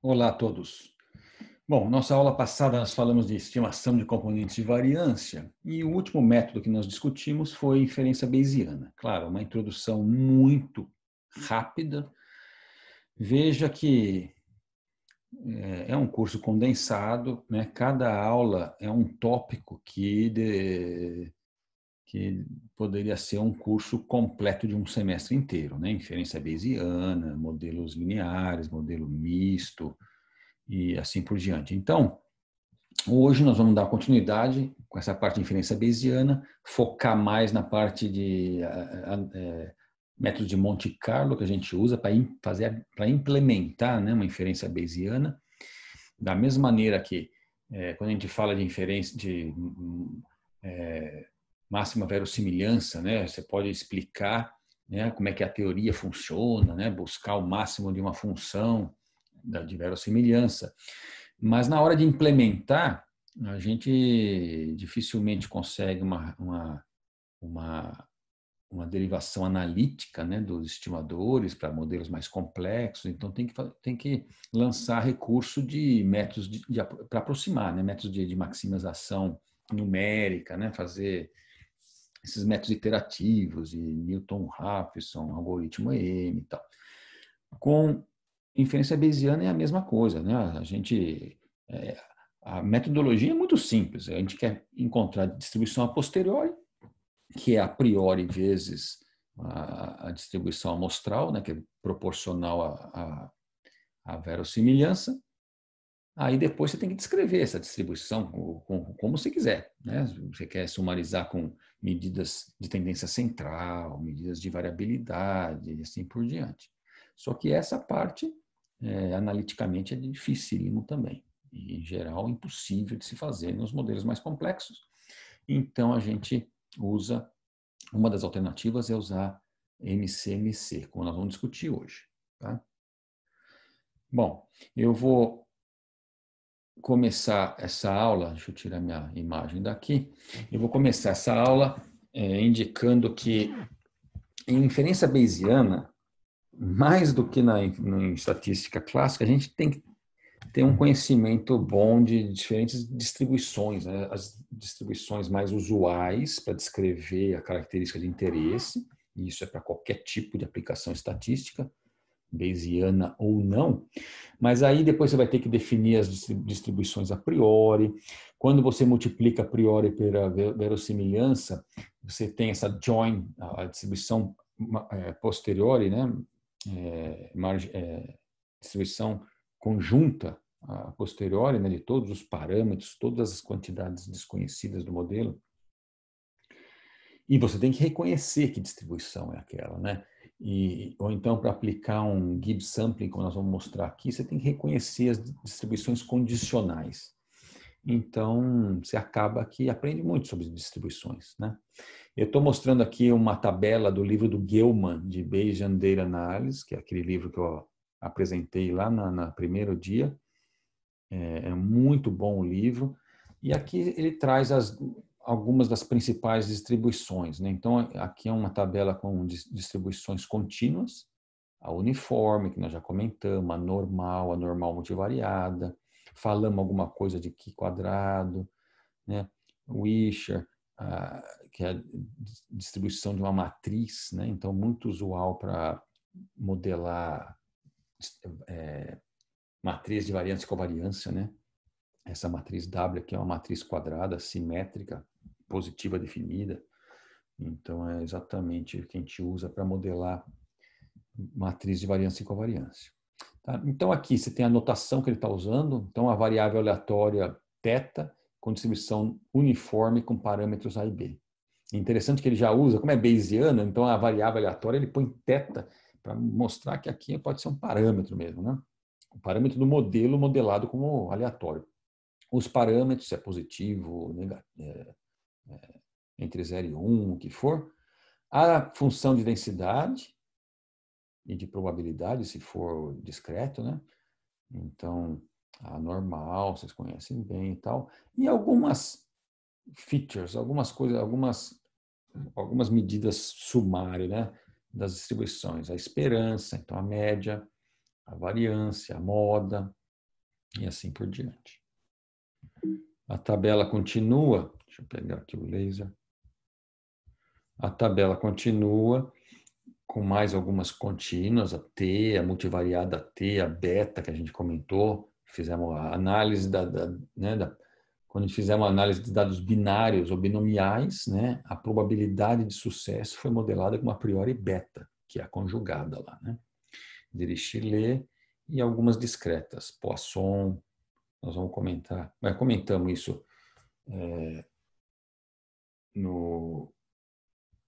Olá a todos. Bom, nossa aula passada nós falamos de estimação de componentes de variância e o último método que nós discutimos foi inferência bayesiana. Claro, uma introdução muito rápida. Veja que é, é um curso condensado, né? cada aula é um tópico que de, que poderia ser um curso completo de um semestre inteiro, né? Inferência bayesiana, modelos lineares, modelo misto e assim por diante. Então, hoje nós vamos dar continuidade com essa parte de inferência bayesiana, focar mais na parte de a, a, a, é, método de Monte Carlo que a gente usa para fazer para implementar, né, uma inferência bayesiana. Da mesma maneira que é, quando a gente fala de inferência de hum, hum, é, máxima verossimilhança, né? Você pode explicar, né, como é que a teoria funciona, né? Buscar o máximo de uma função de verossimilhança. Mas na hora de implementar, a gente dificilmente consegue uma, uma, uma, uma derivação analítica né, dos estimadores para modelos mais complexos, então tem que, tem que lançar recurso de métodos para aproximar, né, métodos de, de maximização numérica, né, fazer esses métodos iterativos de Newton Raphson, algoritmo EM e tal. Com inferência bayesiana é a mesma coisa, né? A gente é, a metodologia é muito simples, a gente quer encontrar a distribuição a posteriori, que é a priori vezes a, a distribuição amostral, né, que é proporcional à verossimilhança, Aí depois você tem que descrever essa distribuição como você quiser. Né? Você quer sumarizar com medidas de tendência central, medidas de variabilidade e assim por diante. Só que essa parte, é, analiticamente, é dificílimo também. E, em geral, impossível de se fazer nos modelos mais complexos. Então, a gente usa, uma das alternativas é usar MCMC, como nós vamos discutir hoje. Tá? Bom, eu vou começar essa aula, deixa eu tirar minha imagem daqui, eu vou começar essa aula é, indicando que em inferência bayesiana, mais do que na, estatística clássica, a gente tem que ter um conhecimento bom de diferentes distribuições, né? as distribuições mais usuais para descrever a característica de interesse, e isso é para qualquer tipo de aplicação estatística, Bayesiana ou não, mas aí depois você vai ter que definir as distribuições a priori. Quando você multiplica a priori pela verossimilhança, você tem essa join, a distribuição é, posteriori, né? É, é, distribuição conjunta a posteriori né, de todos os parâmetros, todas as quantidades desconhecidas do modelo. E você tem que reconhecer que distribuição é aquela, né? E, ou então, para aplicar um Gibbs sampling, como nós vamos mostrar aqui, você tem que reconhecer as distribuições condicionais. Então, você acaba que aprende muito sobre distribuições. Né? Eu estou mostrando aqui uma tabela do livro do Gelman, de Bayesian Data Analysis, que é aquele livro que eu apresentei lá na, na primeiro dia. É, é muito bom o livro. E aqui ele traz as algumas das principais distribuições. Né? Então, aqui é uma tabela com distribuições contínuas, a uniforme, que nós já comentamos, a normal, a normal multivariada, falamos alguma coisa de que quadrado, né? Wisher, que é a distribuição de uma matriz, né? então muito usual para modelar é, matriz de variância e covariância, né? Essa matriz W aqui é uma matriz quadrada, simétrica, positiva definida. Então, é exatamente o que a gente usa para modelar matriz de variância e covariância. Tá? Então, aqui você tem a notação que ele está usando. Então, a variável aleatória θ com distribuição uniforme com parâmetros A e B. Interessante que ele já usa, como é bayesiano, então a variável aleatória ele põe θ para mostrar que aqui pode ser um parâmetro mesmo, né? O parâmetro do modelo modelado como aleatório os parâmetros, se é positivo, negativo, é, é, entre 0 e 1, um, o que for, a função de densidade e de probabilidade, se for discreto, né? Então, a normal, vocês conhecem bem e tal, e algumas features, algumas coisas, algumas algumas medidas sumárias, né, das distribuições, a esperança, então a média, a variância, a moda e assim por diante. A tabela continua. Deixa eu pegar aqui o laser. A tabela continua com mais algumas contínuas, a T, a multivariada T, a beta que a gente comentou. Fizemos a análise da, da, né, da quando fizemos a análise de dados binários ou binomiais, né, a probabilidade de sucesso foi modelada com a priori beta, que é a conjugada lá, né? Dirichlet e algumas discretas, Poisson, nós vamos comentar, mas comentamos isso é, no,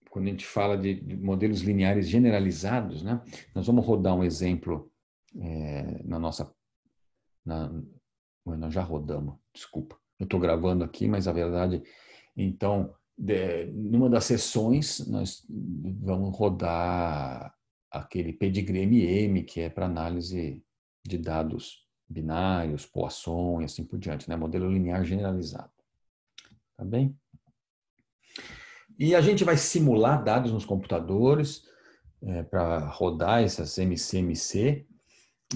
quando a gente fala de, de, modelos lineares generalizados, né? Nós vamos rodar um exemplo é, na nossa, na, nós já rodamos, desculpa. Eu estou gravando aqui, mas a verdade, então, de, numa das sessões, nós vamos rodar aquele pedigree MM, que é para análise de dados binários, Poisson e assim por diante, né? Modelo linear generalizado. Tá bem? E a gente vai simular dados nos computadores é, para rodar essas MCMC.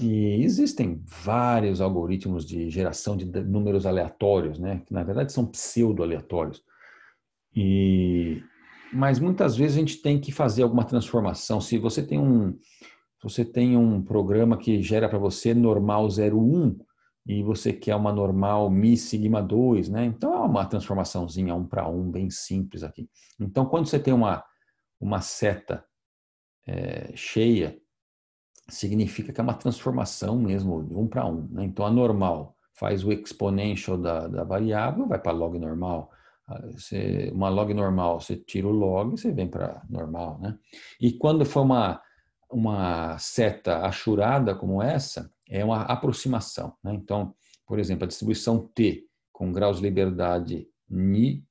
E existem vários algoritmos de geração de números aleatórios, né? Que na verdade são pseudo-aleatórios. E mas muitas vezes a gente tem que fazer alguma transformação. Se você tem um, você tem um programa que gera para você normal 01 e você quer uma normal Mi Sigma 2, né? Então é uma transformaçãozinha um para um bem simples aqui. Então quando você tem uma, uma seta é, cheia, significa que é uma transformação mesmo de um para um. Né? Então a normal faz o exponential da, da variável, vai para log normal. Ah, você, uma log normal, você tira o log, você vem para normal, né? E quando for uma uma seta achurada como essa é uma aproximação. Né? Então, por exemplo, a distribuição T com graus de liberdade ni,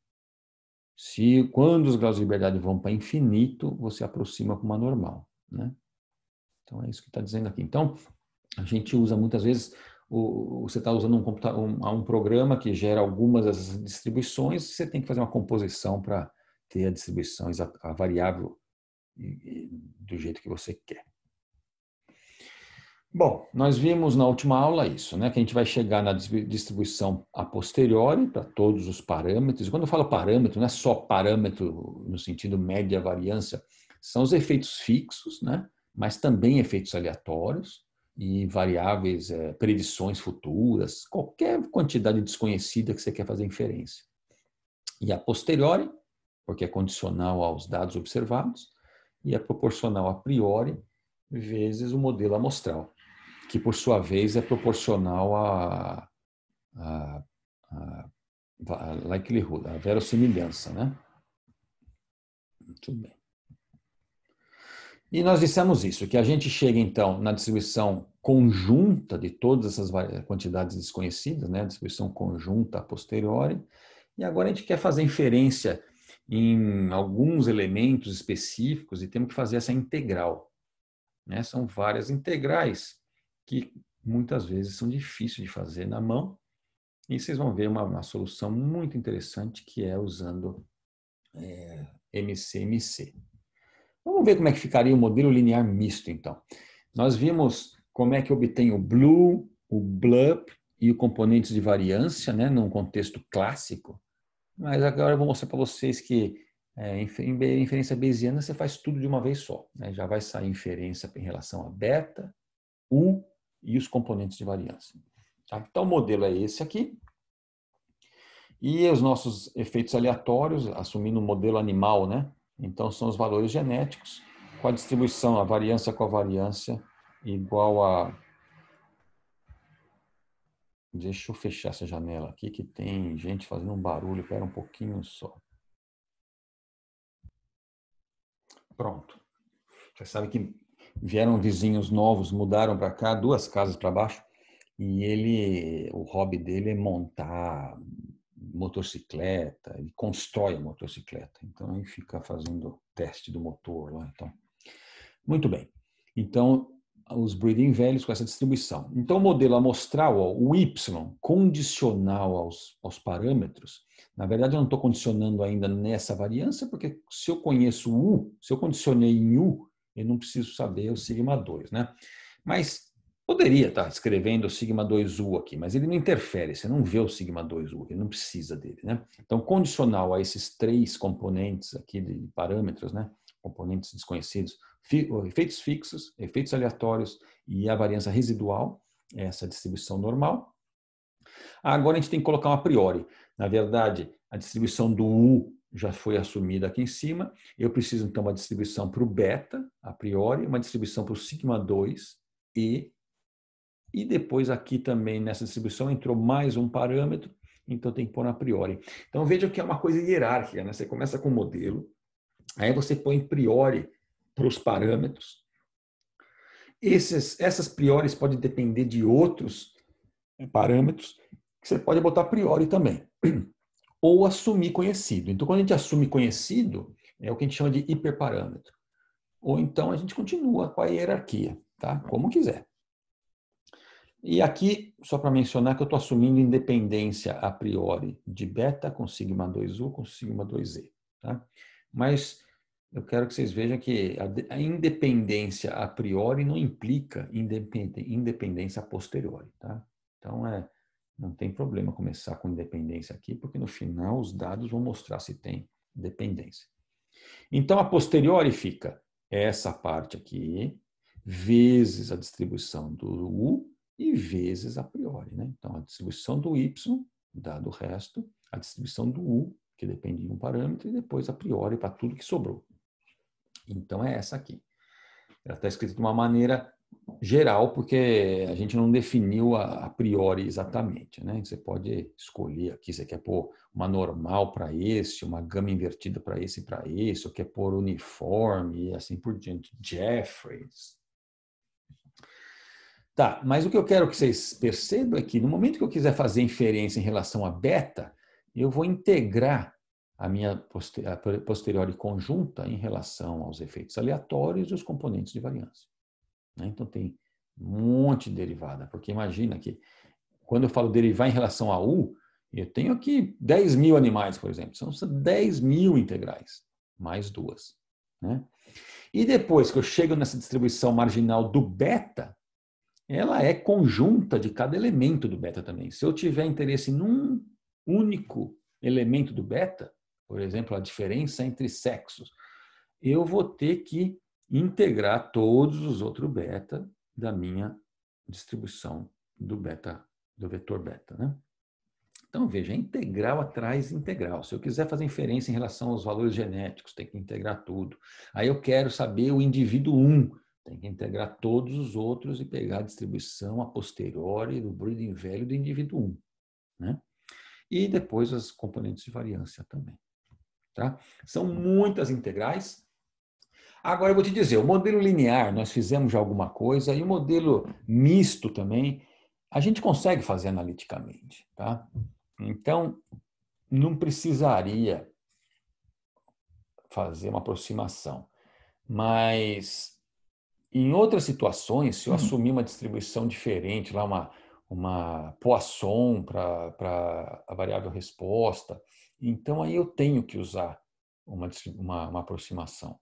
se quando os graus de liberdade vão para infinito, você aproxima para uma normal. Né? Então é isso que está dizendo aqui. Então, a gente usa muitas vezes, o, você está usando um, um, um programa que gera algumas dessas distribuições, você tem que fazer uma composição para ter a distribuição, a variável do jeito que você quer. Bom, nós vimos na última aula isso, né? Que a gente vai chegar na distribuição a posteriori para todos os parâmetros. Quando eu falo parâmetro, não é só parâmetro no sentido média variância, são os efeitos fixos, né? Mas também efeitos aleatórios e variáveis, é, eh, previsões futuras, qualquer quantidade desconhecida que você quer fazer inferência. E a posteriori, porque é condicional aos dados observados, e é proporcional a priori vezes o modelo amostral, que por sua vez é proporcional a, a, a, likelihood, a verossimilhança, né? Muito bem. E nós dissemos isso, que a gente chega então na distribuição conjunta de todas essas quantidades desconhecidas, né? A distribuição conjunta a posteriori, e agora a gente quer fazer inferência em alguns elementos específicos e temos que fazer essa integral. Né? São várias integrais que muitas vezes são difíceis de fazer na mão e vocês vão ver uma, uma solução muito interessante que é usando é, MCMC. Vamos ver como é que ficaria o modelo linear misto, então. Nós vimos como é que obtém o blue, o blup e o componentes de variância, né, num contexto clássico mas agora eu vou mostrar para vocês que é, em inferência bayesiana você faz tudo de uma vez só. Né? Já vai sair inferência em relação a beta, U e os componentes de variância. Tá? Então o modelo é esse aqui. E os nossos efeitos aleatórios, assumindo o um modelo animal, né? Então são os valores genéticos com a distribuição, a variância com a variância igual a Deixa eu fechar essa janela aqui que tem gente fazendo um barulho. Espera um pouquinho só. Pronto. Você sabe que vieram vizinhos novos, mudaram para cá, duas casas para baixo, e ele, o hobby dele é montar motocicleta, ele constrói a motocicleta. Então ele fica fazendo teste do motor lá, então. Muito bem. Então, os breeding velhos com essa distribuição. Então, o modelo amostral, ó, o Y, condicional aos, aos parâmetros, na verdade eu não estou condicionando ainda nessa variância, porque se eu conheço U, se eu condicionei em U, eu não preciso saber o sigma 2, né? Mas poderia estar tá escrevendo o sigma 2U aqui, mas ele não interfere, você não vê o sigma 2U, ele não precisa dele, né? Então, condicional a esses três componentes aqui de parâmetros, né? componentes desconhecidos, efeitos fixos, efeitos aleatórios e a variância residual, essa distribuição normal. Agora a gente tem que colocar um a priori. Na verdade, a distribuição do U já foi assumida aqui em cima. Eu preciso, então, uma distribuição para o beta, a priori, uma distribuição para o sigma 2 e e depois aqui também nessa distribuição entrou mais um parâmetro, então tem que pôr a priori. Então veja que é uma coisa hierárquica, né? Você começa com o modelo, Aí você põe priori para os parâmetros. Esses, essas priores podem depender de outros parâmetros, que você pode botar priori também. Ou assumir conhecido. Então, quando a gente assume conhecido, é o que a gente chama de hiperparâmetro. Ou então a gente continua com a hierarquia, tá? Como quiser. E aqui, só para mencionar que eu estou assumindo independência a priori de beta com sigma 2u com sigma 2e. Tá? Mas eu quero que vocês vejam que a, independência a priori não implica independência a posteriori, tá? Então, é, não tem problema começar com independência aqui, porque no final os dados vão mostrar se tem dependência. Então, a posteriori fica essa parte aqui, vezes a distribuição do U e vezes a priori, né? Então, a distribuição do Y, dado o resto, a distribuição do U, que depende de um parâmetro, e depois a priori para tudo que sobrou. Então é essa aqui. Ela está escrita de uma maneira geral, porque a gente não definiu a, a priori exatamente. Né? Você pode escolher aqui, você quer pôr uma normal para esse, uma gama invertida para esse e para esse, ou quer pôr uniforme e assim por diante. Jeffreys. Tá, mas o que eu quero que vocês percebam é que no momento que eu quiser fazer inferência em relação a beta, eu vou integrar a minha posterior conjunta em relação aos efeitos aleatórios e os componentes de variância. Né? Então tem um monte de derivada, porque imagina que quando eu falo derivar em relação a U, eu tenho aqui 10 mil animais, por exemplo, são 10 mil integrais, mais duas. Né? E depois que eu chego nessa distribuição marginal do beta, ela é conjunta de cada elemento do beta também. Se eu tiver interesse num único elemento do beta, por exemplo, a diferença entre sexos, eu vou ter que integrar todos os outros beta da minha distribuição do beta, do vetor beta, né? Então, veja, integral atrás integral. Se eu quiser fazer inferência em relação aos valores genéticos, tem que integrar tudo. Aí eu quero saber o indivíduo 1, tem que integrar todos os outros e pegar a distribuição a posteriori do breeding velho do indivíduo 1. Né? E depois as componentes de variância também. Tá? São muitas integrais. Agora eu vou te dizer, o modelo linear nós fizemos já alguma coisa e o modelo misto também a gente consegue fazer analiticamente, tá? Então não precisaria fazer uma aproximação, mas em outras situações, se eu hum. assumir uma distribuição diferente, lá uma uma Poisson para a variável resposta, então aí eu tenho que usar uma, uma, uma aproximação.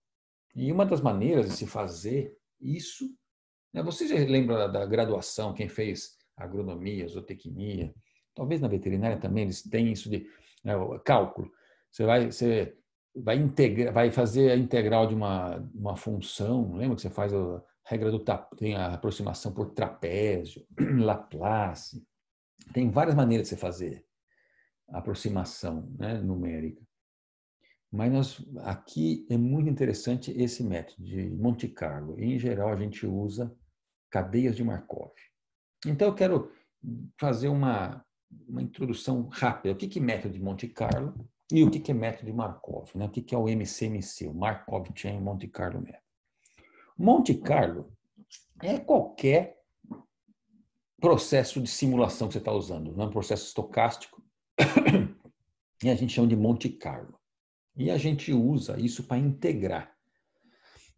E uma das maneiras de se fazer isso, né, você já lembra da, da graduação, quem fez agronomia, zootecnia, talvez na veterinária também eles têm isso de né, cálculo. Você vai, você vai integrar, vai fazer a integral de uma, uma função, lembra que você faz a regra do tem a aproximação por trapézio, Laplace. Tem várias maneiras de você fazer aproximação né, numérica. Mas nós, aqui é muito interessante esse método de Monte Carlo. Em geral, a gente usa cadeias de Markov. Então, eu quero fazer uma, uma introdução rápida. O que, que é método de Monte Carlo e o que, que é método de Markov? Né? O que, que é o MCMC, o Markov Chain Monte Carlo Método? Monte Carlo é qualquer processo de simulação que você está usando, né? um processo estocástico e a gente chama de Monte Carlo. E a gente usa isso para integrar.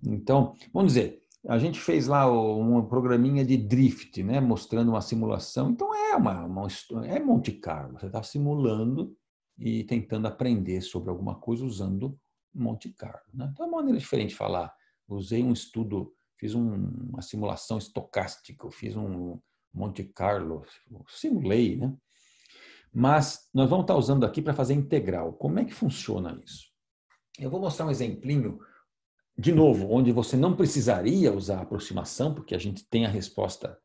Então, vamos dizer, a gente fez lá um programinha de drift, né, mostrando uma simulação. Então é uma, uma é Monte Carlo. Você está simulando e tentando aprender sobre alguma coisa usando Monte Carlo. Né? Então é uma maneira diferente de falar. Usei um estudo, fiz um, uma simulação estocástica, fiz um Monte Carlo, simulei, né? Mas nós vamos estar usando aqui para fazer integral. Como é que funciona isso? Eu vou mostrar um exemplinho, de novo, onde você não precisaria usar aproximação, porque a gente tem a resposta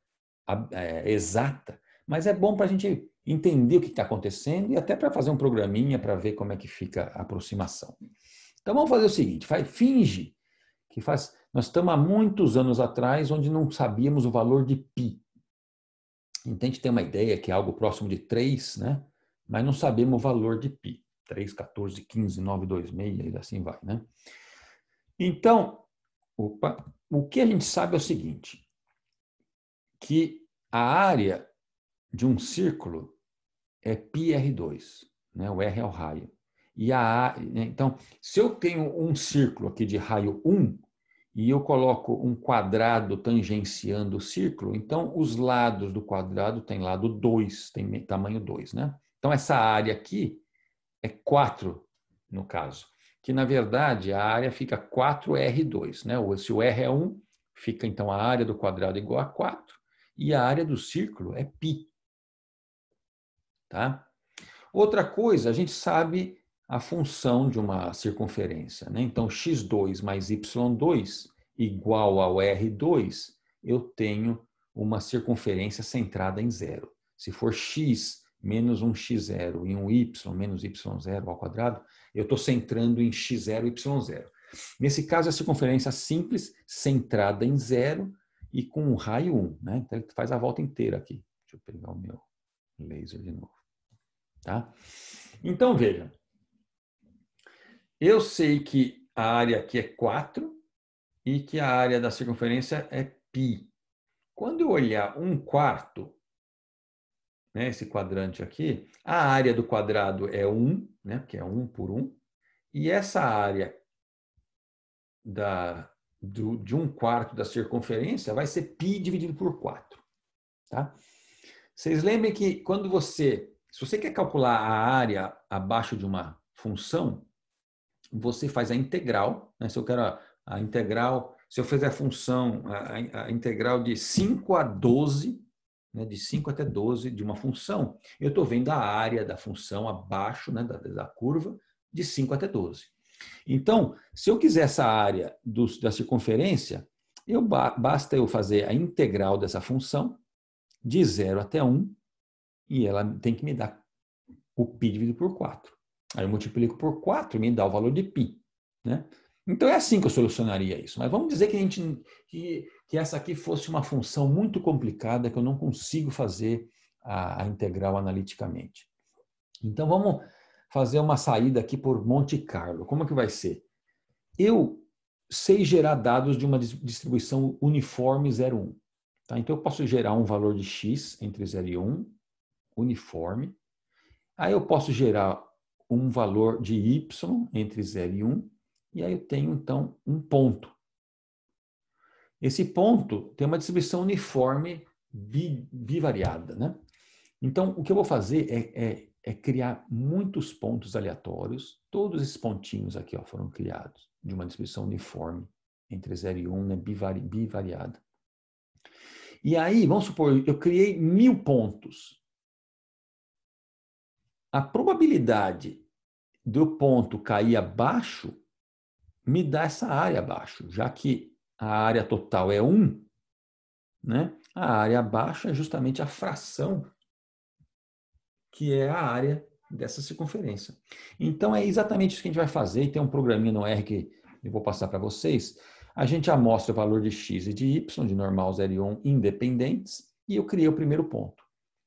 é, exata, mas é bom para a gente entender o que está acontecendo e até para fazer um programinha para ver como é que fica a aproximação. Então vamos fazer o seguinte: finge que faz. Nós estamos há muitos anos atrás onde não sabíamos o valor de π. Assim, então ter uma ideia que é algo próximo de 3, né? mas não sabemos o valor de π. 3, 14, 15, 9, 2, 6 e assim vai. Né? Então, opa, o que a gente sabe é o seguinte, que a área de um círculo é πr2, né? o r é o raio. E a, né? então, se eu tenho um círculo aqui de raio 1, e eu coloco um quadrado tangenciando o círculo, então os lados do quadrado têm lado 2, tem tamanho 2, né? Então essa área aqui é 4 no caso, que na verdade a área fica 4R2, né? se o R é 1, fica então a área do quadrado igual a 4 e a área do círculo é π. Tá? Outra coisa, a gente sabe a função de uma circunferência. Né? Então, x2 mais y2 igual ao r2, eu tenho uma circunferência centrada em zero. Se for x menos um x0 e um y menos y0 ao quadrado, eu estou centrando em x0, e y0. Nesse caso, é a circunferência simples, centrada em zero e com um raio 1. Né? Então, ele faz a volta inteira aqui. Deixa eu pegar o meu laser de novo. Tá? Então, vejam. Eu sei que a área aqui é 4 e que a área da circunferência é π. Quando eu olhar um quarto, né, esse quadrante aqui, a área do quadrado é 1, né, que é 1 por 1, e essa área da, do, de um quarto da circunferência vai ser π dividido por 4. Tá? Vocês lembrem que quando você, se você quer calcular a área abaixo de uma função, você faz a integral, né? se eu quero a, a, integral, se eu fizer a função, a, a integral de 5 a 12, né? de 5 até 12 de uma função, eu estou vendo a área da função abaixo né? da, da curva, de 5 até 12. Então, se eu quiser essa área do, da circunferência, eu, basta eu fazer a integral dessa função, de 0 até 1, e ela tem que me dar o π dividido por 4. Aí eu multiplico por 4 me dá o valor de π. Né? Então é assim que eu solucionaria isso. Mas vamos dizer que, a gente, que, que essa aqui fosse uma função muito complicada que eu não consigo fazer a, a integral analiticamente. Então vamos fazer uma saída aqui por Monte Carlo. Como é que vai ser? Eu sei gerar dados de uma distribuição uniforme 01. Tá? Então eu posso gerar um valor de x entre 0 e 1, uniforme. Aí eu posso gerar um valor de y entre 0 e 1, e aí eu tenho então um ponto. Esse ponto tem uma distribuição uniforme bivariada, né? Então, o que eu vou fazer é, é, é, criar muitos pontos aleatórios. Todos esses pontinhos aqui ó, foram criados de uma distribuição uniforme entre 0 e 1, um, né? Bivari, bivariada. E aí, vamos supor, eu criei mil pontos. A probabilidade do ponto cair abaixo, me dá essa área abaixo, já que a área total é 1, né? a área abaixo é justamente a fração que é a área dessa circunferência. Então é exatamente isso que a gente vai fazer, e tem um programinha no R que eu vou passar para vocês. A gente amostra o valor de x e de y, de normal, zero e 1, um, independentes, e eu criei o primeiro ponto.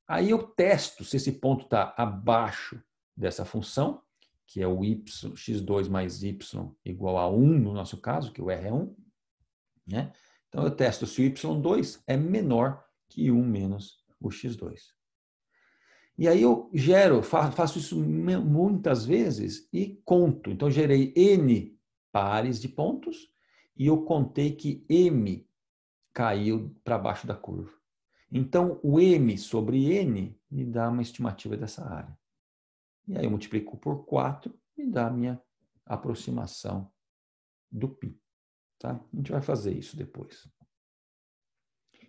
Aí eu testo se esse ponto está abaixo dessa função, que é o y, x2 mais y igual a 1, no nosso caso, que é o r é 1, né? Então, eu testo se o y2 é menor que 1 menos o x2. E aí eu gero, faço isso muitas vezes e conto. Então, eu gerei n pares de pontos e eu contei que m caiu para baixo da curva. Então, o m sobre n me dá uma estimativa dessa área. E aí eu multiplico por 4 e dá a minha aproximação do π. Tá? A gente vai fazer isso depois.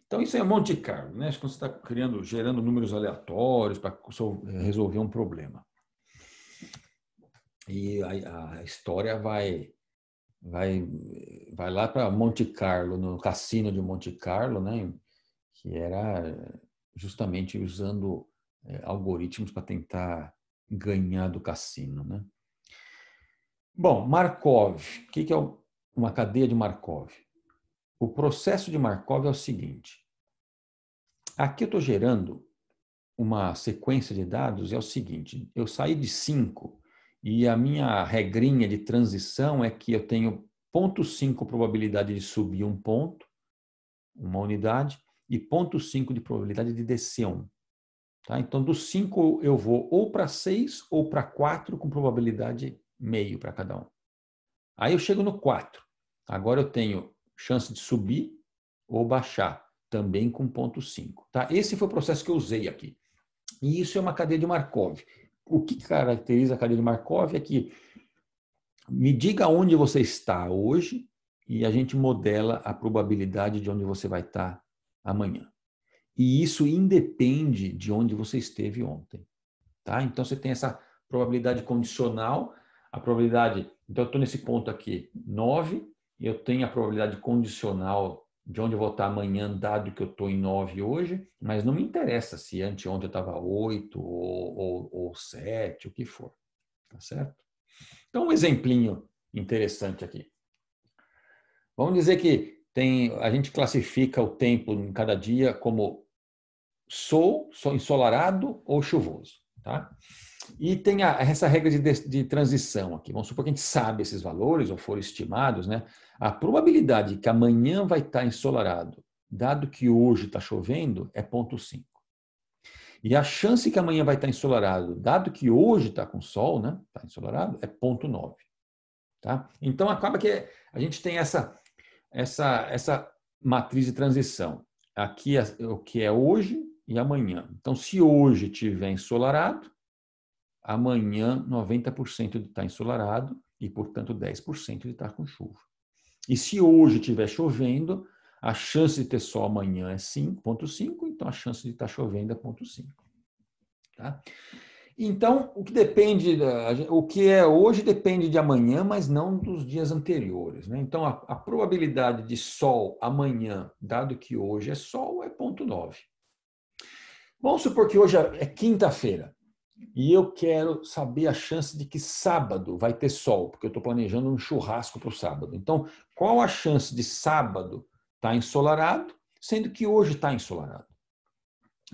Então, isso é Monte Carlo, né? quando você está criando, gerando números aleatórios para resolver um problema. E a, a história vai vai vai lá para Monte Carlo, no cassino de Monte Carlo, né? que era justamente usando é, algoritmos para tentar ganhar do cassino, né? Bom, Markov, o que, que é uma cadeia de Markov? O processo de Markov é o seguinte: aqui eu estou gerando uma sequência de dados é o seguinte: eu saí de 5 e a minha regrinha de transição é que eu tenho 0,5 probabilidade de subir um ponto, uma unidade, e 0,5 de probabilidade de descer um. Tá? Então, dos cinco, eu vou ou para seis ou para quatro, com probabilidade meio para cada um. Aí eu chego no quatro. Agora eu tenho chance de subir ou baixar, também com ponto 5. Tá? Esse foi o processo que eu usei aqui. E isso é uma cadeia de Markov. O que caracteriza a cadeia de Markov é que me diga onde você está hoje e a gente modela a probabilidade de onde você vai estar amanhã. E isso independe de onde você esteve ontem. Tá? Então você tem essa probabilidade condicional, a probabilidade. Então eu estou nesse ponto aqui, 9, eu tenho a probabilidade condicional de onde eu vou estar amanhã, dado que eu estou em 9 hoje, mas não me interessa se anteontem eu estava 8 ou, ou, ou 7, o que for. Tá certo? Então, um exemplinho interessante aqui. Vamos dizer que tem, a gente classifica o tempo em cada dia como sol, sol ensolarado ou chuvoso, tá? E tem a, essa regra de, de, transição aqui. Vamos supor que a gente sabe esses valores ou foram estimados, né? A probabilidade que amanhã vai estar tá ensolarado, dado que hoje está chovendo, é 0,5. E a chance que amanhã vai estar tá ensolarado, dado que hoje está com sol, né? Está ensolarado, é 0,9. Tá? Então acaba que a gente tem essa, essa, essa matriz de transição. Aqui é o que é hoje, e amanhã. Então, se hoje tiver ensolarado, amanhã 90% de estar ensolarado e, portanto, 10% de estar com chuva. E se hoje estiver chovendo, a chance de ter sol amanhã é 5,5, então a chance de estar chovendo é 0,5. Tá? Então, o que depende, o que é hoje depende de amanhã, mas não dos dias anteriores. Né? Então, a, a, probabilidade de sol amanhã, dado que hoje é sol, é 0,9. Vamos supor que hoje é, é quinta-feira e eu quero saber a chance de que sábado vai ter sol, porque eu estou planejando um churrasco para o sábado. Então, qual a chance de sábado estar tá ensolarado, sendo que hoje está ensolarado?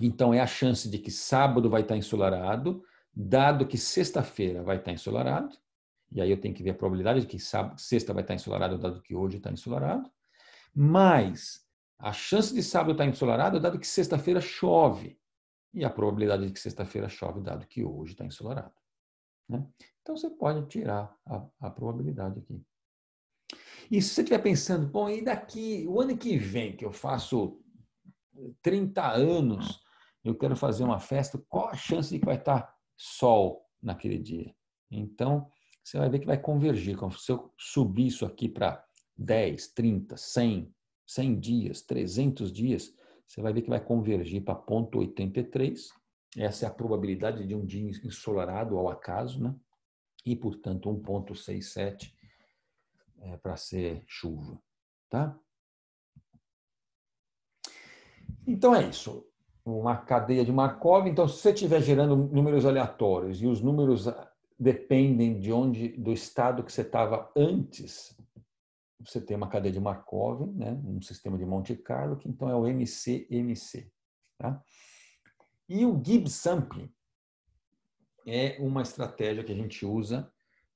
Então, é a chance de que sábado vai estar tá ensolarado, dado que sexta-feira vai estar tá ensolarado, e aí eu tenho que ver a probabilidade de que sábado, sexta vai estar tá ensolarado, dado que hoje está ensolarado, mais a chance de sábado estar tá ensolarado, dado que sexta-feira chove. E a probabilidade de que sexta-feira chove, dado que hoje está ensolarado. Né? Então você pode tirar a, a probabilidade aqui. E se você estiver pensando, bom, e daqui, o ano que vem, que eu faço 30 eh, anos, eu quero fazer uma festa, qual a chance de que vai estar tá sol naquele dia? Então, você vai ver que vai convergir. Se eu subir isso aqui para 10, 30, 100, 100 dias, 300 dias, você vai ver que vai convergir para ponto 83. Essa é a probabilidade de um dia ensolarado ao acaso, né? E, portanto, 1.67 é para ser chuva, tá? Então é isso. Uma cadeia de Markov. Então, se você estiver gerando números aleatórios e os números ah, dependem de onde, do estado que você estava antes você tem uma cadeia de Markov, né, um sistema de Monte Carlo, que então é o MCMC. Tá? E o Gibbs sampling é uma estratégia que a gente usa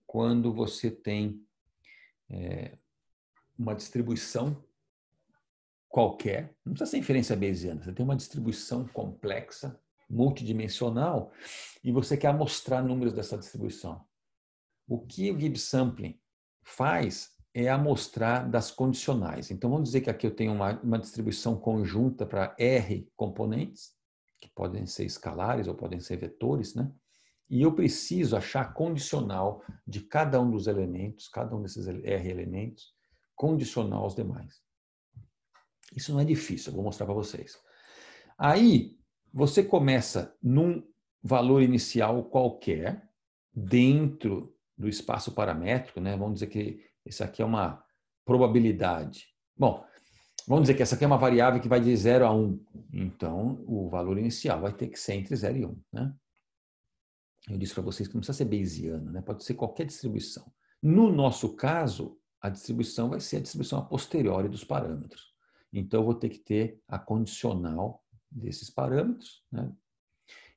quando você tem é, uma distribuição qualquer, não precisa ser inferência bayesiana, você tem uma distribuição complexa, multidimensional, e você quer mostrar números dessa distribuição. O que o Gibbs sampling faz é a mostrar das condicionais. Então, vamos dizer que aqui eu tenho uma, uma distribuição conjunta para R componentes, que podem ser escalares ou podem ser vetores, né? E eu preciso achar condicional de cada um dos elementos, cada um desses R elementos, condicional aos demais. Isso não é difícil, eu vou mostrar para vocês. Aí, você começa num valor inicial qualquer, dentro do espaço paramétrico, né? vamos dizer que isso aqui é uma probabilidade. Bom, vamos dizer que essa aqui é uma variável que vai de 0 a 1. Um. Então, o valor inicial vai ter que ser entre 0 e 1. Um, né? Eu disse para vocês que não precisa ser Bayesiano, né? pode ser qualquer distribuição. No nosso caso, a distribuição vai ser a distribuição a posteriori dos parâmetros. Então, eu vou ter que ter a condicional desses parâmetros. Né?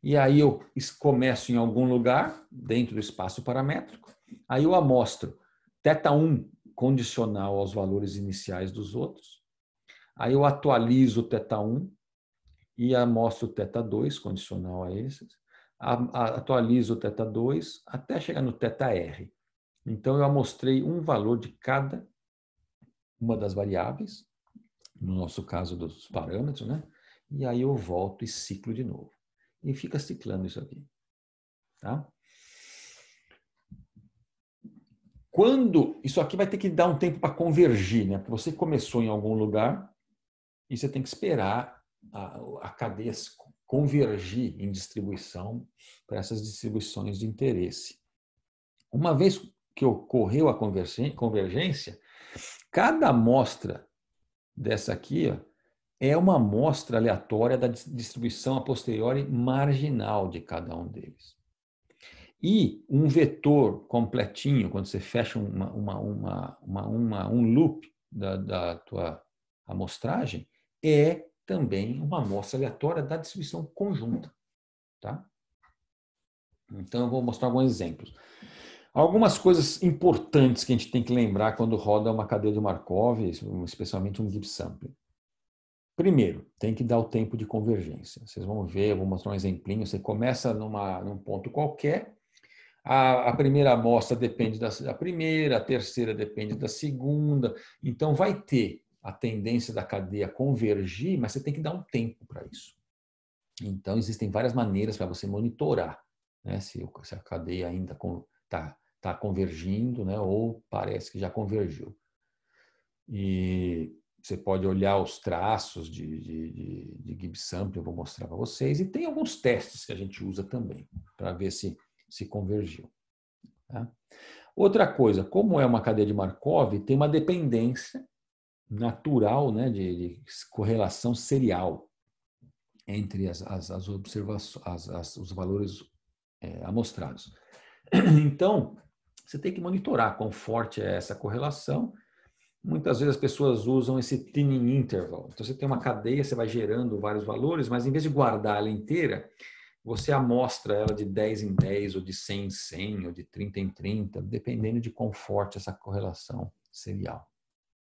E aí, eu começo em algum lugar, dentro do espaço paramétrico, aí eu amostro teta 1 condicional aos valores iniciais dos outros. Aí eu atualizo o teta 1 e amostro o teta 2 condicional a esses. Atualizo o teta 2 até chegar no teta R. Então eu amostrei um valor de cada uma das variáveis, no nosso caso dos parâmetros, né? E aí eu volto e ciclo de novo. E fica ciclando isso aqui. Tá? Quando isso aqui vai ter que dar um tempo para convergir, né? Porque você começou em algum lugar e você tem que esperar a, a cadeia convergir em distribuição para essas distribuições de interesse. Uma vez que ocorreu a convergência, cada amostra dessa aqui ó, é uma amostra aleatória da distribuição a posteriori marginal de cada um deles. E um vetor completinho, quando você fecha uma, uma, uma, um loop da, da tua amostragem, é também uma amostra aleatória da distribuição conjunta. Tá? Então, eu vou mostrar alguns exemplos. Algumas coisas importantes que a gente tem que lembrar quando roda uma cadeia de Markov, especialmente um Gibbs sampling. Primeiro, tem que dar o tempo de convergência. Vocês vão ver, eu vou mostrar um exemplinho. Você começa numa, num ponto qualquer, a, a primeira amostra depende da, primeira, a terceira depende da segunda. Então, vai ter a tendência da cadeia convergir, mas você tem que dar um tempo para isso. Então, existem várias maneiras para você monitorar né? se, se, a cadeia ainda está tá convergindo né? ou parece que já convergiu. E você pode olhar os traços de, de, de, de Gibbs sample, eu vou mostrar para vocês, e tem alguns testes que a gente usa também para ver se se convergiu. Tá? Outra coisa, como é uma cadeia de Markov, tem uma dependência natural né, de, de correlação serial entre as, as, as observações, as, os valores é, amostrados. Então, você tem que monitorar quão forte é essa correlação. Muitas vezes as pessoas usam esse thinning interval. Então, você tem uma cadeia, você vai gerando vários valores, mas em vez de guardar ela inteira, você amostra ela de 10 em 10, ou de 100 em 100, ou de 30 em 30, dependendo de quão forte essa correlação serial.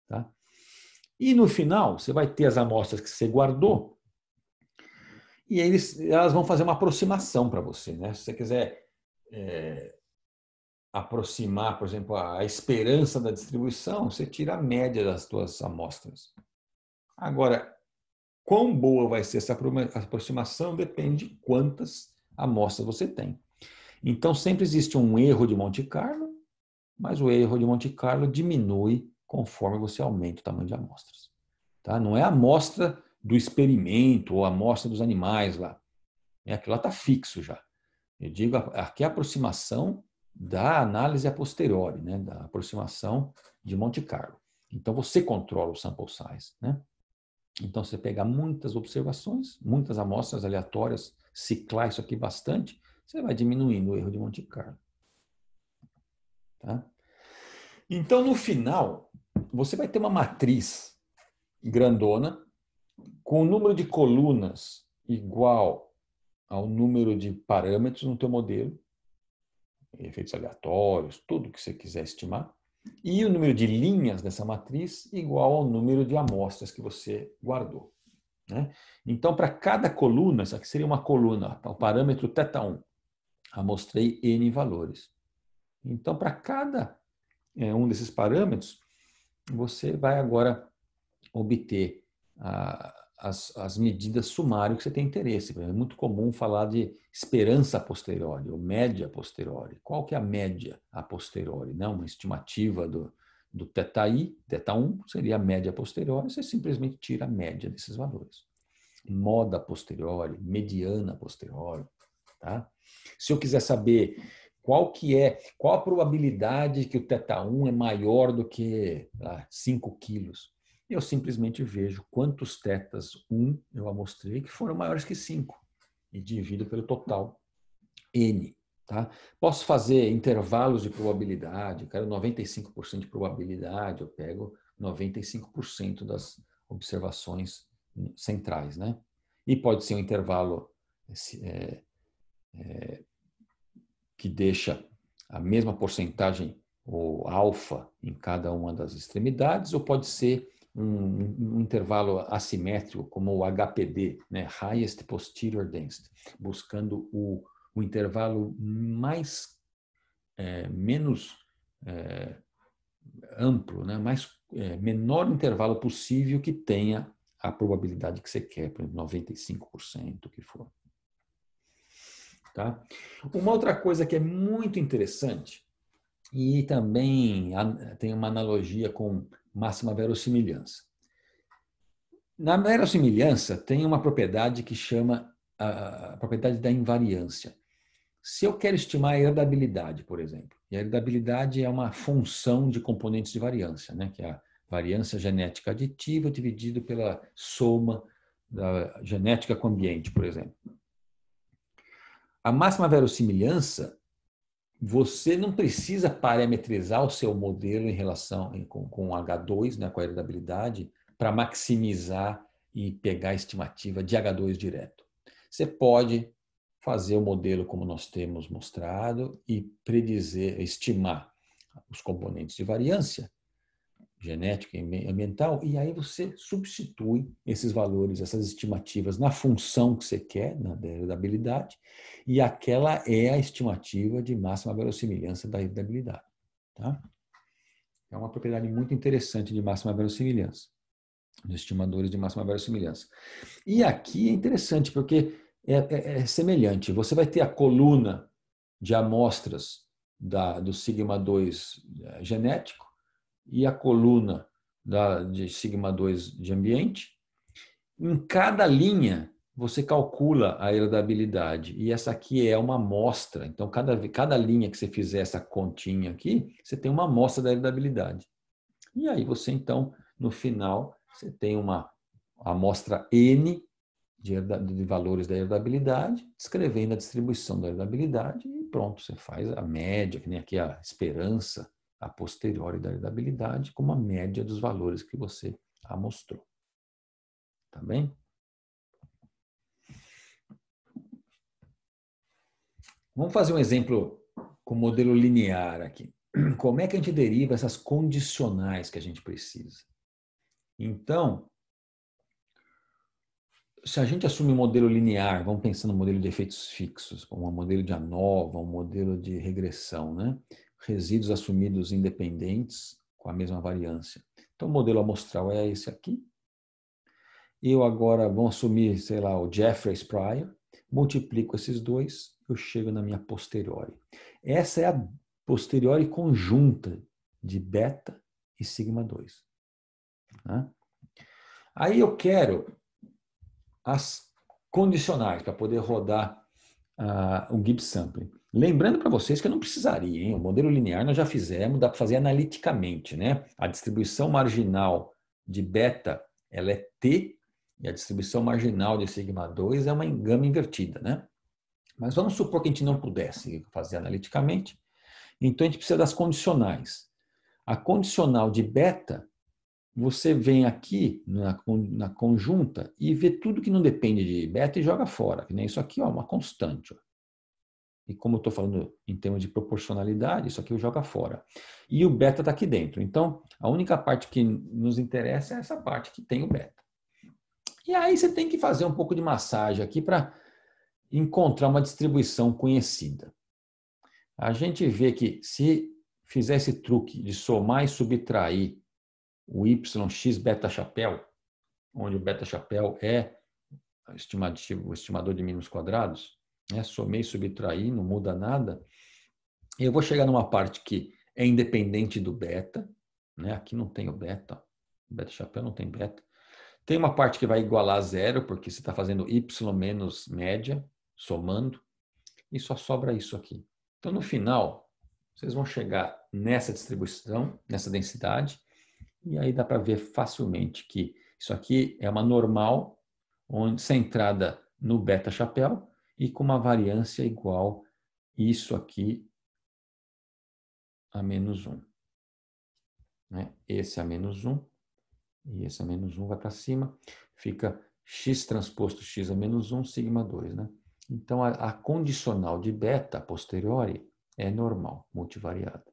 Tá? E no final, você vai ter as amostras que você guardou, e eles, elas vão fazer uma aproximação para você. Né? Se você quiser é, aproximar, por exemplo, a esperança da distribuição, você tira a média das suas amostras. Agora, Quão boa vai ser essa aproximação depende de quantas amostras você tem. Então, sempre existe um erro de Monte Carlo, mas o erro de Monte Carlo diminui conforme você aumenta o tamanho de amostras. Tá? Não é a amostra do experimento ou a amostra dos animais lá. É, aquilo lá está fixo já. Eu digo aqui é a aproximação da análise a posteriori, né? da aproximação de Monte Carlo. Então, você controla o sample size. Né? Então, você pegar muitas observações, muitas amostras aleatórias, ciclar isso aqui bastante, você vai diminuindo o erro de Monte Carlo. Tá? Então, no final, você vai ter uma matriz grandona com o número de colunas igual ao número de parâmetros no teu modelo, efeitos aleatórios, tudo que você quiser estimar e o número de linhas dessa matriz igual ao número de amostras que você guardou. Né? Então, para cada coluna, isso aqui seria uma coluna, tá? o parâmetro θ1, amostrei n valores. Então, para cada é, um desses parâmetros, você vai agora obter a, as, as medidas sumário que você tem interesse. É muito comum falar de esperança posteriori ou média posteriori. Qual que é a média a posteriori? Não, uma estimativa do, do teta i, teta 1 seria a média posteriori, você simplesmente tira a média desses valores. Moda posteriori, mediana posteriori, tá? Se eu quiser saber qual que é, qual a probabilidade que o teta 1 é maior do que ah, 5 quilos, eu simplesmente vejo quantos tetas 1 um, eu amostrei que foram maiores que 5 e divido pelo total N. Tá? Posso fazer intervalos de probabilidade, eu quero 95% de probabilidade, eu pego 95% das observações centrais. Né? E pode ser um intervalo é, é, que deixa a mesma porcentagem ou alfa em cada uma das extremidades, ou pode ser um, um intervalo assimétrico, como o HPD, né? Highest Posterior Density, buscando o, o intervalo mais, é, menos é, amplo, né? mais, é, menor intervalo possível que tenha a probabilidade que você quer, por exemplo, 95%, o que for. Tá? Uma outra coisa que é muito interessante e também tem uma analogia com máxima verossimilhança. Na verossimilhança tem uma propriedade que chama a propriedade da invariância. Se eu quero estimar a herdabilidade, por exemplo, e a herdabilidade é uma função de componentes de variância, né? que é a variância genética aditiva dividido pela soma da genética com o ambiente, por exemplo. A máxima verossimilhança você não precisa parametrizar o seu modelo em relação com, com H2, né, com a heredabilidade, para maximizar e pegar a estimativa de H2 direto. Você pode fazer o modelo como nós temos mostrado e predizer, estimar os componentes de variância genética e ambiental, e aí você substitui esses valores, essas estimativas na função que você quer, na heredabilidade, e aquela é a estimativa de máxima verossimilhança da heredabilidade. Tá? É uma propriedade muito interessante de máxima verossimilhança, dos estimadores de máxima verossimilhança. E aqui é interessante, porque é, é, é semelhante. Você vai ter a coluna de amostras da, do sigma 2 eh, genético, e a coluna da, de sigma 2 de ambiente. Em cada linha, você calcula a herdabilidade. E essa aqui é uma amostra. Então, cada, cada linha que você fizer essa continha aqui, você tem uma amostra da herdabilidade. E aí você, então, no final, você tem uma amostra N de, de valores da herdabilidade, escrevendo a distribuição da herdabilidade e pronto, você faz a média, que nem aqui a esperança a posteriori da habilidade como a média dos valores que você amostrou. Tá bem? Vamos fazer um exemplo com modelo linear aqui. Como é que a gente deriva essas condicionais que a gente precisa? Então, se a gente assume um modelo linear, vamos pensando no modelo de efeitos fixos, um modelo de ANOVA, um modelo de regressão, né? resíduos assumidos independentes com a mesma variância. Então, o modelo amostral é esse aqui. Eu agora vou assumir, sei lá, o Jeffreys Prior. multiplico esses dois, eu chego na minha posteriori. Essa é a posteriori conjunta de beta e sigma 2. Né? Aí eu quero as condicionais para poder rodar uh, ah, o Gibbs sampling. Lembrando para vocês que eu não precisaria, hein? O modelo linear nós já fizemos, dá para fazer analiticamente, né? A distribuição marginal de beta, ela é T, e a distribuição marginal de sigma 2 é uma gama invertida, né? Mas vamos supor que a gente não pudesse fazer analiticamente, então a gente precisa das condicionais. A condicional de beta, você vem aqui na, na conjunta e vê tudo que não depende de beta e joga fora, que nem isso aqui, ó, uma constante, ó. E como eu estou falando em termos de proporcionalidade, isso aqui eu joga fora. E o beta está aqui dentro. Então, a única parte que nos interessa é essa parte que tem o beta. E aí você tem que fazer um pouco de massagem aqui para encontrar uma distribuição conhecida. A gente vê que se fizer esse truque de somar e subtrair o yx beta chapéu, onde o beta chapéu é estimativo, o estimador de mínimos quadrados, né, somei, subtraí, não muda nada, eu vou chegar numa parte que é independente do beta, né, aqui não tem o beta, beta chapéu não tem beta, tem uma parte que vai igualar a zero, porque você está fazendo y menos média, somando, e só sobra isso aqui. Então, no final, vocês vão chegar nessa distribuição, nessa densidade, e aí dá para ver facilmente que isso aqui é uma normal, onde centrada no beta chapéu, e com uma variância igual isso aqui a menos 1. Né? Esse a menos 1 e esse a menos 1 vai para cima, fica x transposto x a menos 1, sigma 2. Né? Então, a, a condicional de beta posteriori é normal, multivariada.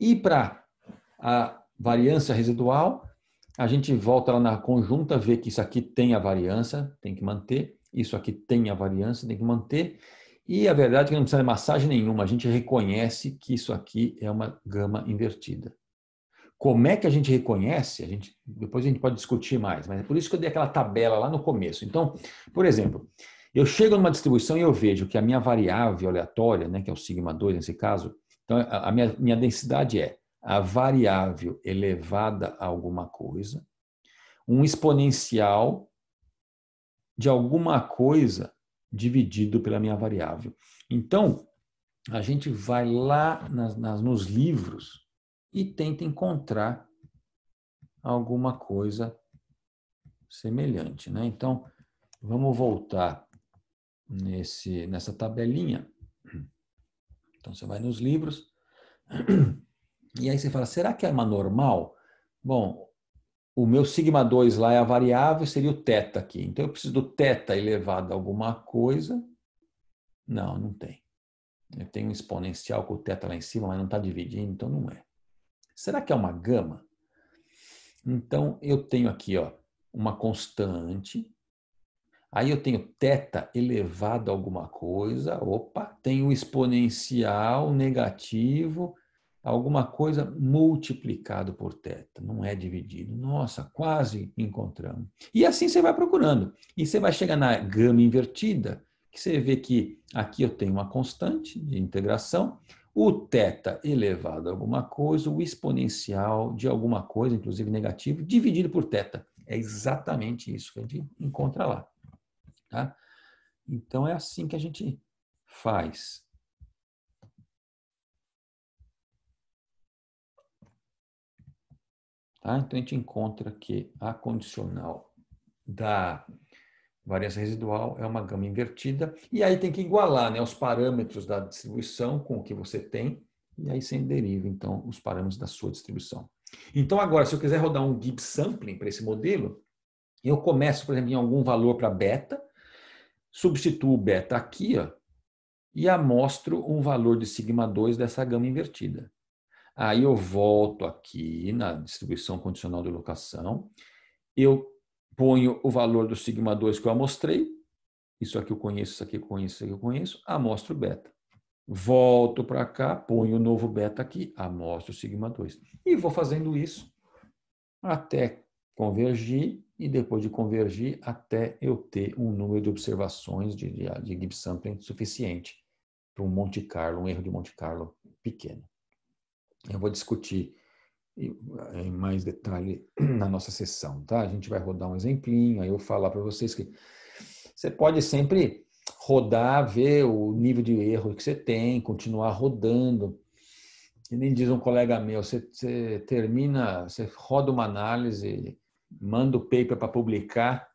E para a variância residual, a gente volta lá na conjunta, vê que isso aqui tem a variância, tem que manter, isso aqui tem a variância, tem que manter. E a verdade é que não precisa de massagem nenhuma, a gente reconhece que isso aqui é uma gama invertida. Como é que a gente reconhece? A gente, depois a gente pode discutir mais, mas é por isso que eu dei aquela tabela lá no começo. Então, por exemplo, eu chego numa distribuição e eu vejo que a minha variável aleatória, né, que é o sigma 2 nesse caso, então a minha, minha densidade é a variável elevada a alguma coisa, um exponencial de alguma coisa dividido pela minha variável. Então, a gente vai lá nas, nas, nos livros e tenta encontrar alguma coisa semelhante. Né? Então, vamos voltar nesse, nessa tabelinha. Então, você vai nos livros e aí você fala: será que é uma normal? Bom, o meu sigma 2 lá é a variável, seria o teta aqui. Então eu preciso do teta elevado a alguma coisa. Não, não tem. Eu tenho um exponencial com o teta lá em cima, mas não está dividindo, então não é. Será que é uma gama? Então eu tenho aqui ó, uma constante. Aí eu tenho teta elevado a alguma coisa. Opa, tenho exponencial negativo alguma coisa multiplicado por teta, não é dividido. Nossa, quase encontramos. E assim você vai procurando. E você vai chegar na gama invertida, que você vê que aqui eu tenho uma constante de integração, o teta elevado a alguma coisa, o exponencial de alguma coisa, inclusive negativo, dividido por teta. É exatamente isso que a gente encontra lá. Tá? Então é assim que a gente faz Tá? Então, a gente encontra que a condicional da variância residual é uma gama invertida, e aí tem que igualar né, os parâmetros da distribuição com o que você tem, e aí você deriva, então, os parâmetros da sua distribuição. Então, agora, se eu quiser rodar um Gibbs sampling para esse modelo, eu começo, por exemplo, em algum valor para beta, substituo beta aqui, ó, e amostro um valor de sigma 2 dessa gama invertida. Aí eu volto aqui na distribuição condicional de locação, eu ponho o valor do sigma 2 que eu amostrei, isso aqui eu conheço, isso aqui eu conheço, isso aqui eu conheço, amostro beta. Volto para cá, ponho o novo beta aqui, amostro sigma 2. E vou fazendo isso até convergir e depois de convergir até eu ter um número de observações de, de, de Gibbs sampling suficiente para um Monte Carlo, um erro de Monte Carlo pequeno. Eu vou discutir eh, em mais detalhe na nossa sessão, tá? A gente vai rodar um exemplinho, aí eu falar para vocês que você pode sempre rodar, ver o nível de erro que você tem, continuar rodando. E nem diz um colega meu, você, você termina, você roda uma análise, manda o paper para publicar,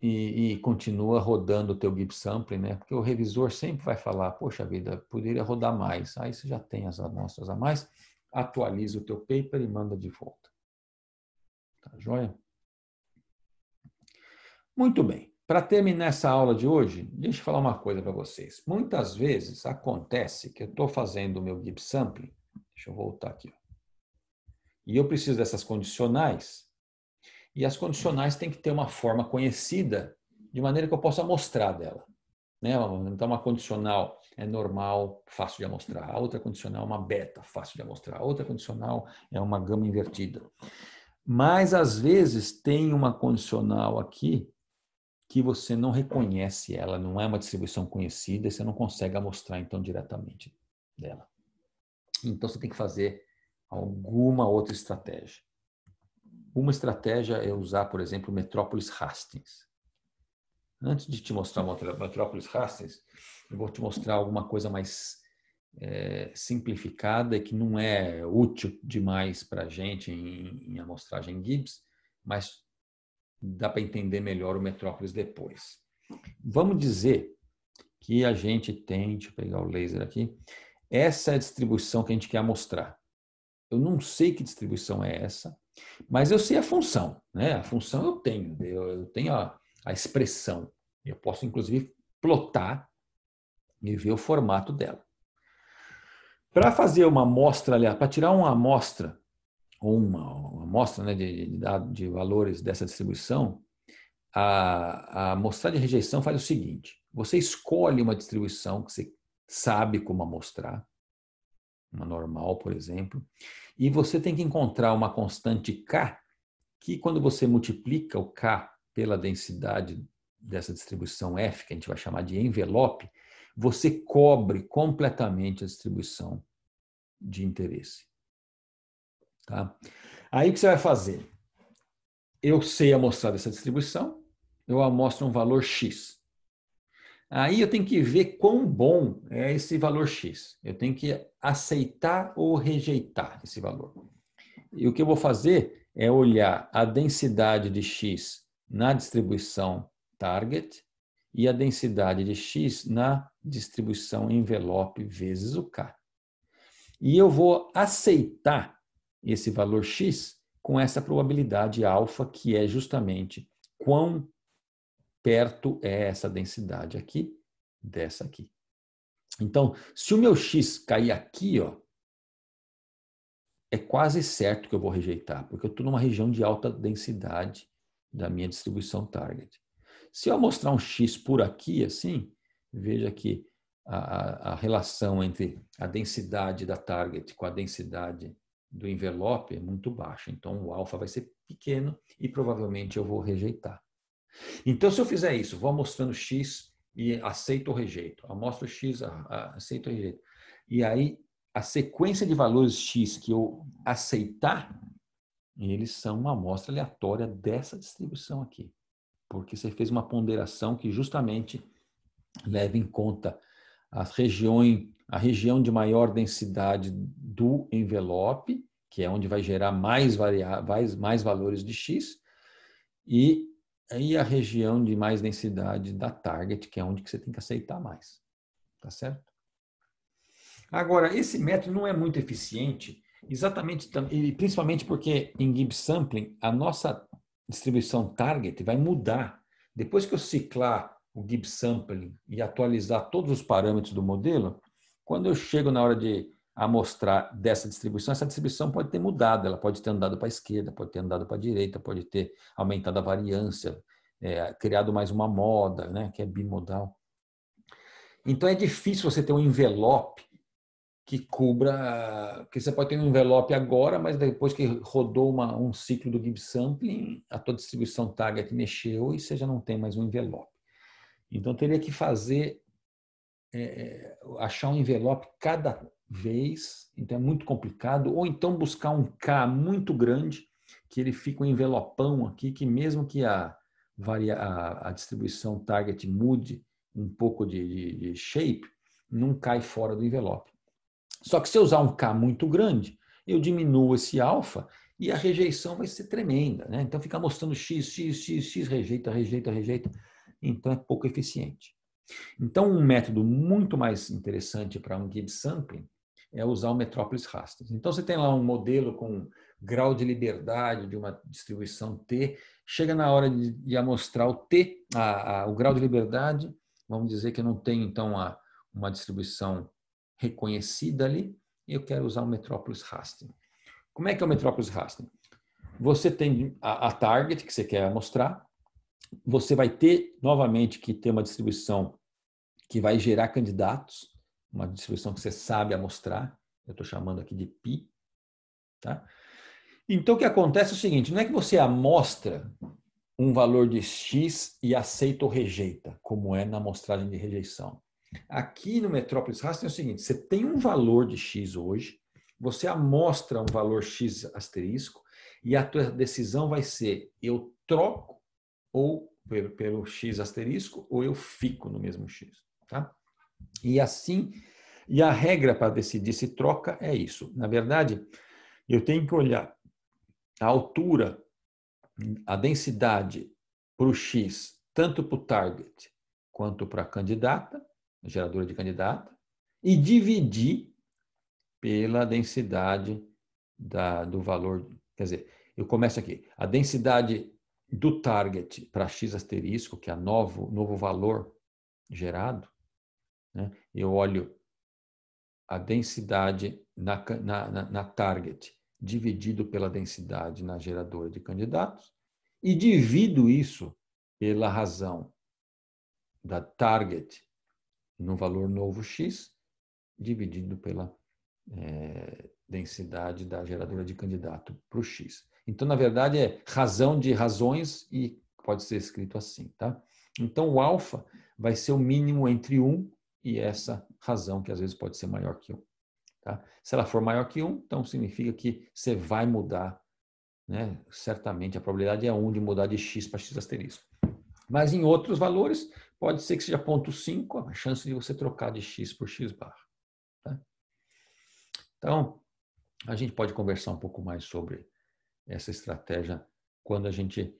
e, e, continua rodando o teu Gib sample, né? Porque o revisor sempre vai falar, poxa vida, poderia rodar mais. Aí você já tem as amostras a mais, atualiza o teu paper e manda de volta. Tá joia? Muito bem. Para terminar essa aula de hoje, deixa eu falar uma coisa para vocês. Muitas vezes acontece que eu estou fazendo o meu Gib sample, deixa eu voltar aqui, ó, e eu preciso dessas condicionais e as condicionais têm que ter uma forma conhecida, de maneira que eu possa mostrar dela. Né? Então, uma condicional é normal, fácil de amostrar. A outra condicional é uma beta, fácil de amostrar. A outra condicional é uma gama invertida. Mas, às vezes, tem uma condicional aqui que você não reconhece ela, não é uma distribuição conhecida e você não consegue amostrar, então, diretamente dela. Então, você tem que fazer alguma outra estratégia. Uma estratégia é usar, por exemplo, Metrópolis Hastings. Antes de te mostrar Metrópolis Hastings, eu vou te mostrar alguma coisa mais é, simplificada que não é útil demais para a gente em, em amostragem Gibbs, mas dá para entender melhor o Metrópolis depois. Vamos dizer que a gente tem, deixa eu pegar o laser aqui, essa é a distribuição que a gente quer mostrar. Eu não sei que distribuição é essa, mas eu sei a função, né? A função eu tenho, eu, tenho a, a expressão. Eu posso, inclusive, plotar e ver o formato dela. Para fazer uma amostra, aliás, para tirar uma amostra, ou uma, uma amostra né, de, de, de valores dessa distribuição, a, a amostragem de rejeição faz o seguinte: você escolhe uma distribuição que você sabe como amostrar, uma normal, por exemplo. E você tem que encontrar uma constante K, que quando você multiplica o K pela densidade dessa distribuição F, que a gente vai chamar de envelope, você cobre completamente a distribuição de interesse. Tá? Aí o que você vai fazer? Eu sei amostrar dessa distribuição, eu amostro um valor X. Aí eu tenho que ver quão bom é esse valor X. Eu tenho que aceitar ou rejeitar esse valor. E o que eu vou fazer é olhar a densidade de X na distribuição target e a densidade de X na distribuição envelope vezes o K. E eu vou aceitar esse valor X com essa probabilidade alfa, que é justamente quão perto é essa densidade aqui dessa aqui. Então, se o meu x cair aqui, ó, é quase certo que eu vou rejeitar, porque eu estou numa região de alta densidade da minha distribuição target. Se eu mostrar um x por aqui, assim, veja que a, a, relação entre a densidade da target com a densidade do envelope é muito baixa. Então, o alfa vai ser pequeno e provavelmente eu vou rejeitar. Então, se eu fizer isso, vou amostrando X e aceito ou rejeito. Amostro X, aceito ou rejeito. E aí, a sequência de valores X que eu aceitar, eles são uma amostra aleatória dessa distribuição aqui. Porque você fez uma ponderação que justamente leva em conta a região, a região de maior densidade do envelope, que é onde vai gerar mais, variar mais, mais valores de X, e e a região de mais densidade da target, que é onde que você tem que aceitar mais. Tá certo? Agora, esse método não é muito eficiente, exatamente, e principalmente porque em Gibbs sampling, a nossa distribuição target vai mudar. Depois que eu ciclar o Gibbs sampling e atualizar todos os parâmetros do modelo, quando eu chego na hora de a mostrar dessa distribuição, essa distribuição pode ter mudado, ela pode ter andado para a esquerda, pode ter andado para a direita, pode ter aumentado a variância, é, criado mais uma moda, né, que é bimodal. Então é difícil você ter um envelope que cubra, que você pode ter um envelope agora, mas depois que rodou uma, um ciclo do Gibbs sampling, a tua distribuição target mexeu e você já não tem mais um envelope. Então teria que fazer é, é achar um envelope cada vez, então é muito complicado, ou então buscar um K muito grande, que ele fica um envelopão aqui, que mesmo que a, varia, a, a distribuição target mude um pouco de, de, de shape, não cai fora do envelope. Só que se eu usar um K muito grande, eu diminuo esse alfa e a rejeição vai ser tremenda. Né? Então, ficar mostrando X, X, X, X, rejeita, rejeita, rejeita. Então, é pouco eficiente. Então, um método muito mais interessante para um Gibbs sampling é usar o Metropolis Raster. Então você tem lá um modelo com grau de liberdade de uma distribuição T, chega na hora de, de amostrar o T, a, a, o grau de liberdade, vamos dizer que eu não tenho então a, uma distribuição reconhecida ali, eu quero usar o Metropolis Raster. Como é que é o Metropolis Raster? Você tem a, a target que você quer amostrar, você vai ter novamente que ter uma distribuição que vai gerar candidatos, uma distribuição que você sabe amostrar, eu estou chamando aqui de pi, tá? Então o que acontece é o seguinte, não é que você amostra um valor de x e aceita ou rejeita, como é na amostragem de rejeição. Aqui no Metrópolis Rasta é o seguinte, você tem um valor de x hoje, você amostra um valor x asterisco e a tua decisão vai ser eu troco ou pelo x asterisco ou eu fico no mesmo x, tá? E assim, e a regra para decidir se troca é isso. Na verdade, eu tenho que olhar a altura, a densidade para o X, tanto para o target quanto para a candidata, geradora de candidata, e dividir pela densidade da, do valor. Quer dizer, eu começo aqui. A densidade do target para x asterisco, que é o novo, novo valor gerado, né? Eu olho a densidade na, na, na, na target dividido pela densidade na geradora de candidatos e divido isso pela razão da target no valor novo x dividido pela é, densidade da geradora de candidato para o x. Então, na verdade, é razão de razões e pode ser escrito assim, tá? Então, o alfa vai ser o mínimo entre 1 e essa razão, que às vezes pode ser maior que um. Tá? Se ela for maior que um, então significa que você vai mudar, né? certamente a probabilidade é 1 de mudar de x para x asterisco. Mas em outros valores, pode ser que seja 0,5 a chance de você trocar de x por x barra. Tá? Então, a gente pode conversar um pouco mais sobre essa estratégia quando a gente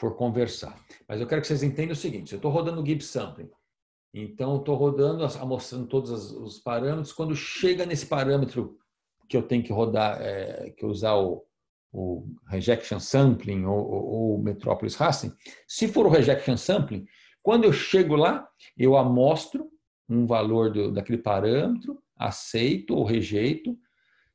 for conversar. Mas eu quero que vocês entendam o seguinte: eu estou rodando o Gibbs sampling. Então, estou rodando, mostrando todos os parâmetros. Quando chega nesse parâmetro que eu tenho que rodar, é, que usar o, o rejection sampling ou, ou, ou Metropolis Racing, se for o rejection sampling, quando eu chego lá, eu amostro um valor do, daquele parâmetro, aceito ou rejeito.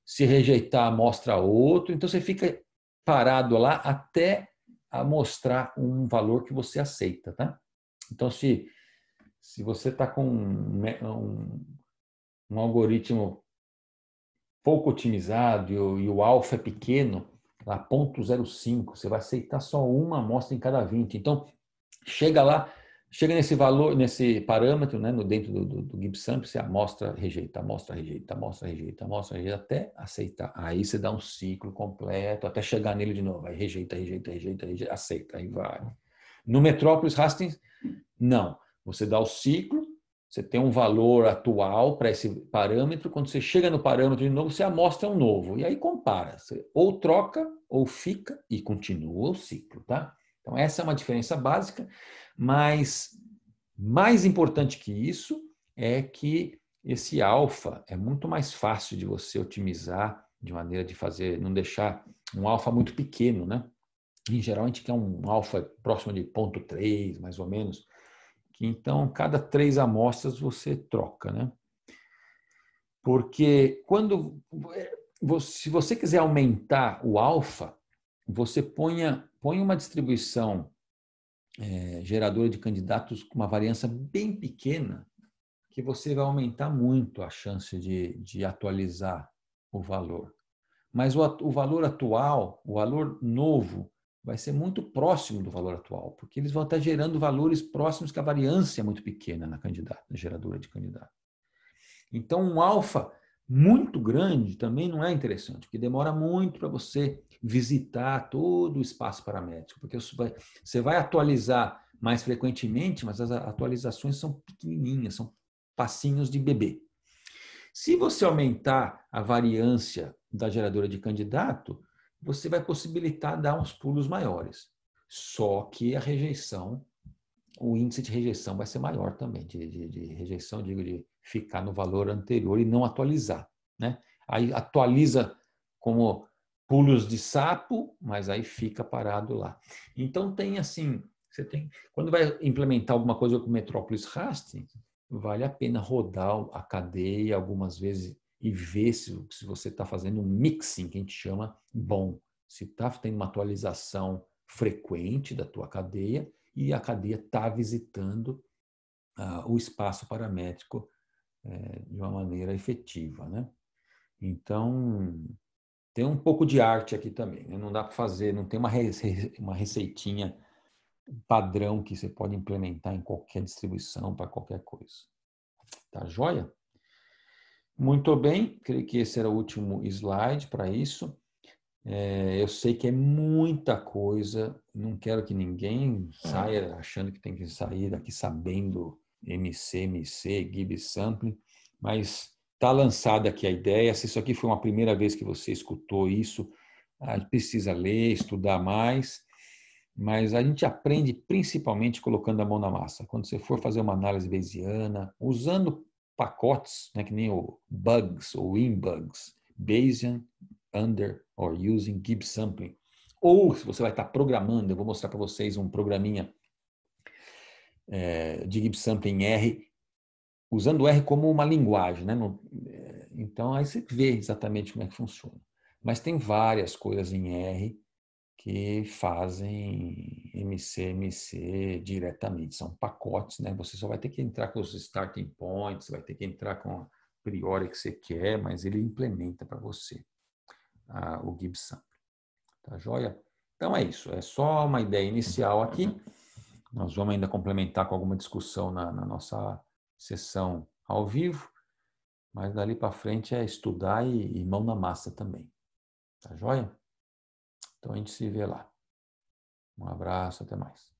Se rejeitar, mostra outro. Então, você fica parado lá até amostrar um valor que você aceita, tá? Então, se se você está com um, um, um, algoritmo pouco otimizado e o, e o alfa é pequeno, lá tá? 0.05, você vai aceitar só uma amostra em cada 20. Então, chega lá, chega nesse valor, nesse parâmetro, né, no dentro do, do, do Gibbs sample, você amostra, rejeita, amostra, rejeita, amostra, rejeita, amostra, rejeita, até aceitar. Aí você dá um ciclo completo, até chegar nele de novo. Aí rejeita, rejeita, rejeita, rejeita, aceita, aí vai. No Metrópolis Hastings, não. Você dá o ciclo, você tem um valor atual para esse parâmetro. Quando você chega no parâmetro de novo, você amostra um novo. E aí compara. Você ou troca, ou fica e continua o ciclo, tá? Então, essa é uma diferença básica, mas mais importante que isso é que esse alfa é muito mais fácil de você otimizar de maneira de fazer, não deixar um alfa muito pequeno, né? Em geral, a gente quer um alfa próximo de 0.3, mais ou menos. Então, cada três amostras você troca, né? Porque quando é, se você quiser aumentar o alfa, você ponha, põe uma distribuição é, geradora de candidatos com uma variância bem pequena, que você vai aumentar muito a chance de, de atualizar o valor. Mas o, o valor atual, o valor novo, vai ser muito próximo do valor atual, porque eles vão estar gerando valores próximos que a variância é muito pequena na candidata, na geradora de candidato. Então, um alfa muito grande também não é interessante, porque demora muito para você visitar todo o espaço paramétrico, porque você vai atualizar mais frequentemente, mas as atualizações são pequenininhas, são passinhos de bebê. Se você aumentar a variância da geradora de candidato, você vai possibilitar dar uns pulos maiores. Só que a rejeição, o índice de rejeição vai ser maior também, de, de, de rejeição, digo, de ficar no valor anterior e não atualizar. Né? Aí atualiza como pulos de sapo, mas aí fica parado lá. Então tem assim, você tem, quando vai implementar alguma coisa com Metrópolis Rasting, vale a pena rodar a cadeia algumas vezes e ver se, se você está fazendo um mixing, que a gente chama bom. Se está tendo uma atualização frequente da tua cadeia e a cadeia está visitando ah, o espaço paramétrico eh, de uma maneira efetiva. Né? Então, tem um pouco de arte aqui também. Né? Não dá para fazer, não tem uma, uma receitinha padrão que você pode implementar em qualquer distribuição para qualquer coisa. Tá joia? Muito bem, creio que esse era o último slide para isso. É, eu sei que é muita coisa, não quero que ninguém saia achando que tem que sair daqui sabendo MC, MC, Gibbs Sampling, mas está lançada aqui a ideia. Se isso aqui foi uma primeira vez que você escutou isso, precisa ler, estudar mais, mas a gente aprende principalmente colocando a mão na massa. Quando você for fazer uma análise bayesiana, usando pacotes, né, que nem o Bugs ou InBugs, Bayesian, Under or Using Gibbs Sampling. Ou se você vai estar programando, eu vou mostrar para vocês um programinha é, de Gibbs Sampling R, usando R como uma linguagem. Né? Eh, então aí você vê exatamente como é que funciona. Mas tem várias coisas em R que fazem MC-MC diretamente. São pacotes, né? Você só vai ter que entrar com os starting points, vai ter que entrar com a priori que você quer, mas ele implementa para você ah, o Gibson. Tá joia? Então é isso. É só uma ideia inicial aqui. Nós vamos ainda complementar com alguma discussão na, na nossa sessão ao vivo, mas dali para frente é estudar e, e mão na massa também. Tá joia? Então a gente se vê lá. Um abraço, até mais.